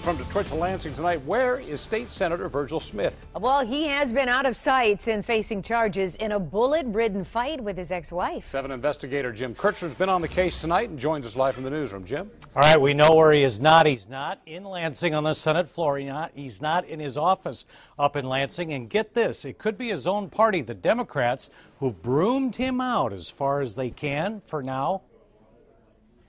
From Detroit to Lansing tonight, where is State Senator Virgil Smith? Well, he has been out of sight since facing charges in a bullet ridden fight with his ex wife. Seven investigator Jim Kirchner's been on the case tonight and joins us live from the newsroom. Jim? All right, we know where he is not. He's not in Lansing on the Senate floor. He not, he's not in his office up in Lansing. And get this it could be his own party, the Democrats, who've broomed him out as far as they can for now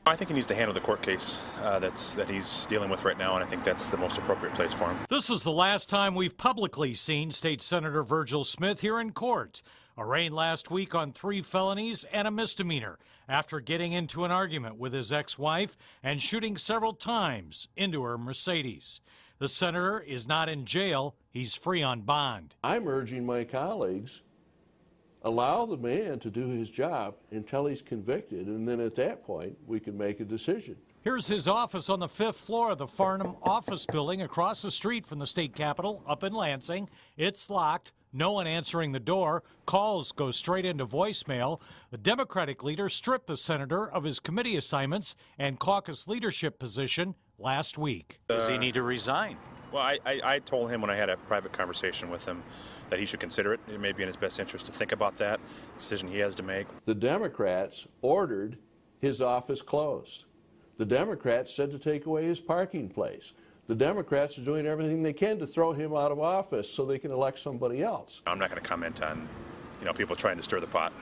I think he needs to handle the court case uh, that's that he's dealing with right now, and I think that's the most appropriate place for him. This is the last time we've publicly seen State Senator Virgil Smith here in court. Arraigned last week on three felonies and a misdemeanor after getting into an argument with his ex wife and shooting several times into her Mercedes. The senator is not in jail, he's free on bond. I'm urging my colleagues allow the man to do his job until he's convicted, and then at that point, we can make a decision. Here's his office on the fifth floor of the Farnham office building across the street from the state capitol up in Lansing. It's locked. No one answering the door. Calls go straight into voicemail. The Democratic leader stripped the senator of his committee assignments and caucus leadership position last week. Does he need to resign? Well, I, I, I, told him when I had a private conversation with him that he should consider it. It may be in his best interest to think about that decision he has to make. The Democrats ordered his office closed. The Democrats said to take away his parking place. The Democrats are doing everything they can to throw him out of office so they can elect somebody else. I'm not going to comment on, you know, people trying to stir the pot.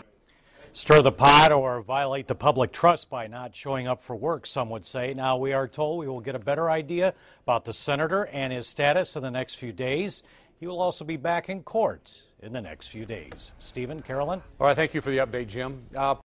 Stir the pot or violate the public trust by not showing up for work, some would say. Now, we are told we will get a better idea about the senator and his status in the next few days. He will also be back in court in the next few days. Stephen, Carolyn? All right, thank you for the update, Jim. Uh